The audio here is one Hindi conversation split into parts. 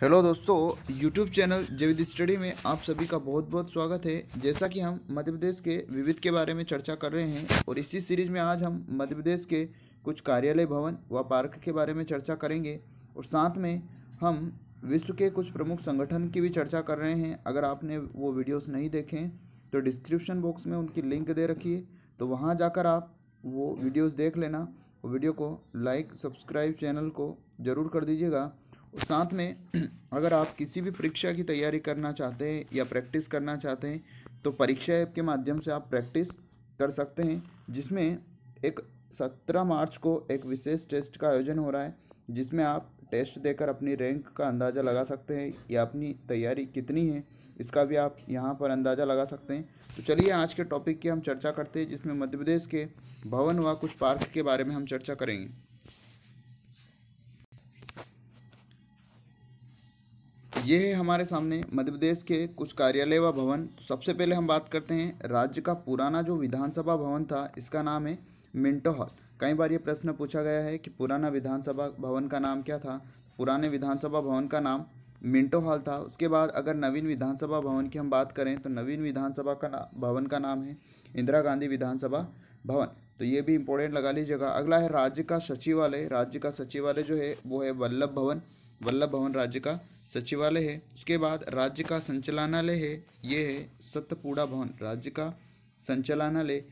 हेलो दोस्तों यूट्यूब चैनल जेविद स्टडी में आप सभी का बहुत बहुत स्वागत है जैसा कि हम मध्य प्रदेश के विविध के बारे में चर्चा कर रहे हैं और इसी सीरीज में आज हम मध्य प्रदेश के कुछ कार्यालय भवन व पार्क के बारे में चर्चा करेंगे और साथ में हम विश्व के कुछ प्रमुख संगठन की भी चर्चा कर रहे हैं अगर आपने वो वीडियोज़ नहीं देखें तो डिस्क्रिप्शन बॉक्स में उनकी लिंक दे रखिए तो वहाँ जाकर आप वो वीडियोज़ देख लेना वीडियो को लाइक सब्सक्राइब चैनल को ज़रूर कर दीजिएगा और साथ में अगर आप किसी भी परीक्षा की तैयारी करना चाहते हैं या प्रैक्टिस करना चाहते हैं तो परीक्षा ऐप के माध्यम से आप प्रैक्टिस कर सकते हैं जिसमें एक सत्रह मार्च को एक विशेष टेस्ट का आयोजन हो रहा है जिसमें आप टेस्ट देकर अपनी रैंक का अंदाज़ा लगा सकते हैं या अपनी तैयारी कितनी है इसका भी आप यहाँ पर अंदाज़ा लगा सकते हैं तो चलिए आज के टॉपिक की हम चर्चा करते हैं जिसमें मध्य प्रदेश के भवन व कुछ पार्क के बारे में हम चर्चा करेंगे ये है हमारे सामने मध्य प्रदेश के कुछ कार्यालय व भवन सबसे पहले हम बात करते हैं राज्य का पुराना जो विधानसभा भवन था इसका नाम है मिंटो हॉल कई बार ये प्रश्न पूछा गया है कि पुराना विधानसभा भवन का नाम क्या था पुराने विधानसभा भवन का नाम मिंटो हॉल था उसके बाद अगर नवीन विधानसभा भवन की हम बात करें तो नवीन विधानसभा का भवन का नाम है इंदिरा गांधी विधानसभा भवन तो ये भी इम्पोर्टेंट लगा लीजिएगा अगला है राज्य का सचिवालय राज्य का सचिवालय जो है वो है वल्लभ भवन वल्लभ भवन राज्य का सचिवालय है उसके बाद राज्य का संचालनालय है ये है सतपुड़ा भवन राज्य का संचालनालय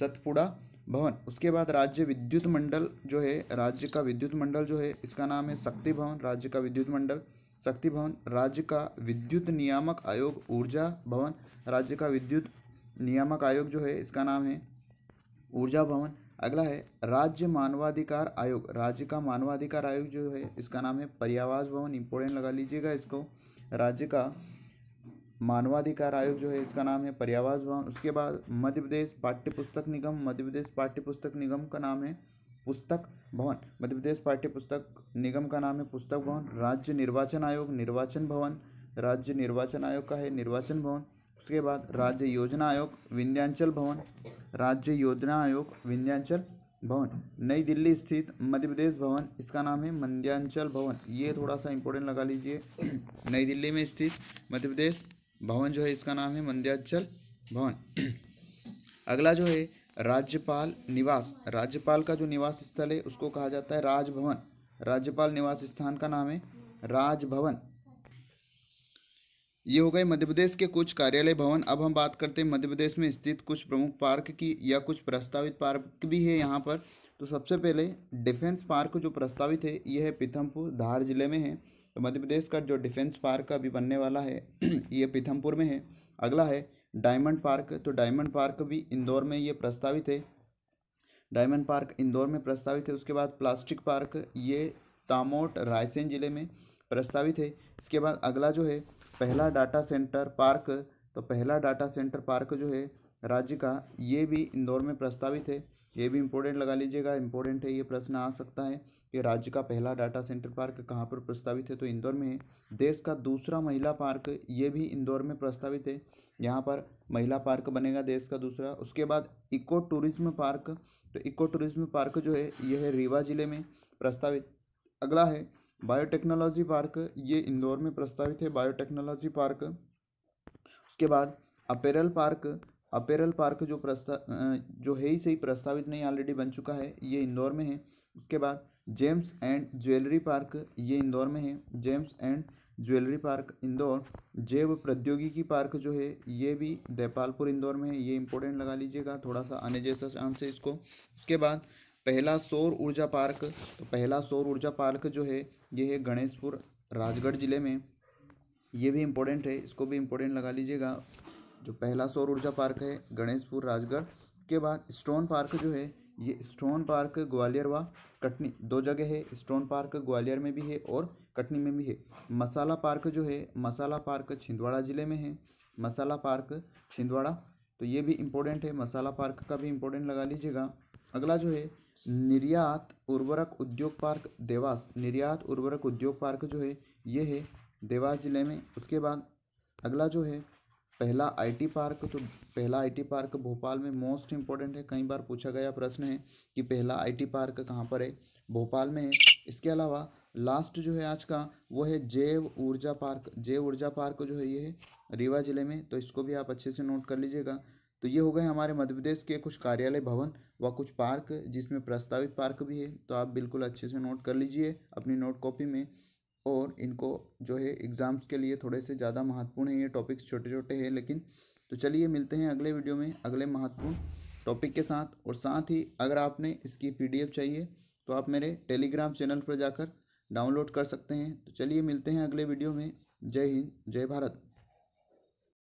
सतपुड़ा भवन उसके बाद राज्य विद्युत मंडल जो है राज्य का विद्युत मंडल जो है इसका नाम है शक्ति भवन राज्य का विद्युत मंडल शक्ति भवन राज्य का विद्युत नियामक आयोग ऊर्जा भवन राज्य का विद्युत नियामक आयोग जो है इसका नाम है ऊर्जा भवन अगला है राज्य मानवाधिकार आयोग राज्य का मानवाधिकार आयोग जो है इसका नाम है पर्यावास भवन इंपोर्टेंट लगा लीजिएगा इसको राज्य का मानवाधिकार आयोग जो है इसका नाम है पर्यावास भवन उसके बाद मध्य प्रदेश पाठ्य पुस्तक निगम मध्य प्रदेश पाठ्य पुस्तक निगम का नाम है पुस्तक भवन मध्य प्रदेश पाठ्य पुस्तक निगम का नाम है पुस्तक भवन राज्य निर्वाचन आयोग निर्वाचन भवन राज्य निर्वाचन आयोग का है निर्वाचन भवन उसके बाद राज्य योजना आयोग विंध्याचल भवन राज्य योजना आयोग विंध्यांचल भवन नई दिल्ली स्थित मध्य प्रदेश भवन इसका नाम है मध्यांचल भवन ये थोड़ा सा इम्पोर्टेंट लगा लीजिए नई दिल्ली में स्थित मध्य प्रदेश भवन जो है इसका नाम है मध्यांचल भवन अगला जो है राज्यपाल निवास राज्यपाल का जो निवास स्थल है उसको कहा जाता है राजभवन राज्यपाल निवास स्थान का नाम है राजभवन ये हो गए मध्य प्रदेश के कुछ कार्यालय भवन अब हम बात करते हैं मध्य प्रदेश में स्थित कुछ प्रमुख पार्क की या कुछ प्रस्तावित पार्क भी है यहाँ पर तो सबसे पहले डिफेंस पार्क जो प्रस्तावित है यह है पीथमपुर धार जिले में है तो मध्य प्रदेश का जो डिफेंस पार्क अभी बनने वाला है ये पीथमपुर में है अगला है डायमंड पार्क तो डायमंड पार्क भी इंदौर में ये प्रस्तावित है डायमंड पार्क इंदौर में प्रस्तावित है उसके बाद प्लास्टिक पार्क ये तामोट रायसेन जिले में प्रस्तावित है इसके बाद अगला जो है पहला डाटा सेंटर पार्क तो पहला डाटा सेंटर पार्क जो है राज्य का ये भी इंदौर में प्रस्तावित है ये भी इम्पोर्टेंट लगा लीजिएगा इम्पोर्टेंट है ये प्रश्न आ सकता है कि राज्य का पहला डाटा सेंटर पार्क कहाँ पर प्रस्तावित है तो इंदौर में है देश का दूसरा महिला पार्क ये भी इंदौर में प्रस्तावित है यहाँ पर महिला पार्क बनेगा देश का दूसरा उसके बाद इको टूरिज्म पार्क तो इको टूरिज्म पार्क जो है यह है रीवा जिले में प्रस्तावित अगला है बायोटेक्नोलॉजी पार्क ये इंदौर में प्रस्तावित है बायोटेक्नोलॉजी पार्क उसके बाद अपेरल पार्क अपेरल पार्क जो प्रस्ता जो है ही सही प्रस्तावित नहीं ऑलरेडी बन चुका है ये इंदौर में है उसके बाद जेम्स एंड ज्वेलरी पार्क ये इंदौर में है gems and jewellery park Indore जैव प्रौद्योगिकी पार्क जो है ये भी देपालपुर इंदौर में है ये इंपॉर्टेंट लगा लीजिएगा थोड़ा सा आने जैसा चांस है इसको उसके बाद पहला सौर ऊर्जा पार्क तो पहला सौर ऊर्जा पार्क जो है ये है गणेशपुर राजगढ़ ज़िले में ये भी इम्पोर्टेंट है इसको भी इम्पोर्टेंट लगा लीजिएगा जो पहला सौर ऊर्जा पार्क है गणेशपुर राजगढ़ के बाद स्टोन पार्क जो है ये स्टोन पार्क ग्वालियर व कटनी दो जगह है स्टोन पार्क ग्वालियर में भी है और कटनी में भी है मसाला पार्क जो है मसाला पार्क छिंदवाड़ा ज़िले में है मसाला पार्क छिंदवाड़ा तो ये भी इम्पोर्टेंट है मसाला पार्क का भी इम्पोर्टेंट लगा लीजिएगा अगला जो है निर्यात उर्वरक उद्योग पार्क देवास निर्यात उर्वरक उद्योग पार्क जो है ये है देवास ज़िले में उसके बाद अगला जो है पहला आईटी पार्क तो पहला आईटी पार्क भोपाल में मोस्ट इम्पोर्टेंट है कई बार पूछा गया प्रश्न है कि पहला आईटी पार्क कहाँ पर है भोपाल में है इसके अलावा लास्ट जो है आज का वो है जैव ऊर्जा पार्क जैव ऊर्जा पार्क जो है ये है रीवा ज़िले में तो इसको भी आप अच्छे से नोट कर लीजिएगा तो ये हो गए हमारे मध्य प्रदेश के कुछ कार्यालय भवन व कुछ पार्क जिसमें प्रस्तावित पार्क भी है तो आप बिल्कुल अच्छे से नोट कर लीजिए अपनी नोट कॉपी में और इनको जो है एग्ज़ाम्स के लिए थोड़े से ज़्यादा महत्वपूर्ण है ये टॉपिक्स छोटे छोटे हैं लेकिन तो चलिए मिलते हैं अगले वीडियो में अगले महत्वपूर्ण टॉपिक के साथ और साथ ही अगर आपने इसकी पी चाहिए तो आप मेरे टेलीग्राम चैनल पर जाकर डाउनलोड कर सकते हैं तो चलिए मिलते हैं अगले वीडियो में जय हिंद जय भारत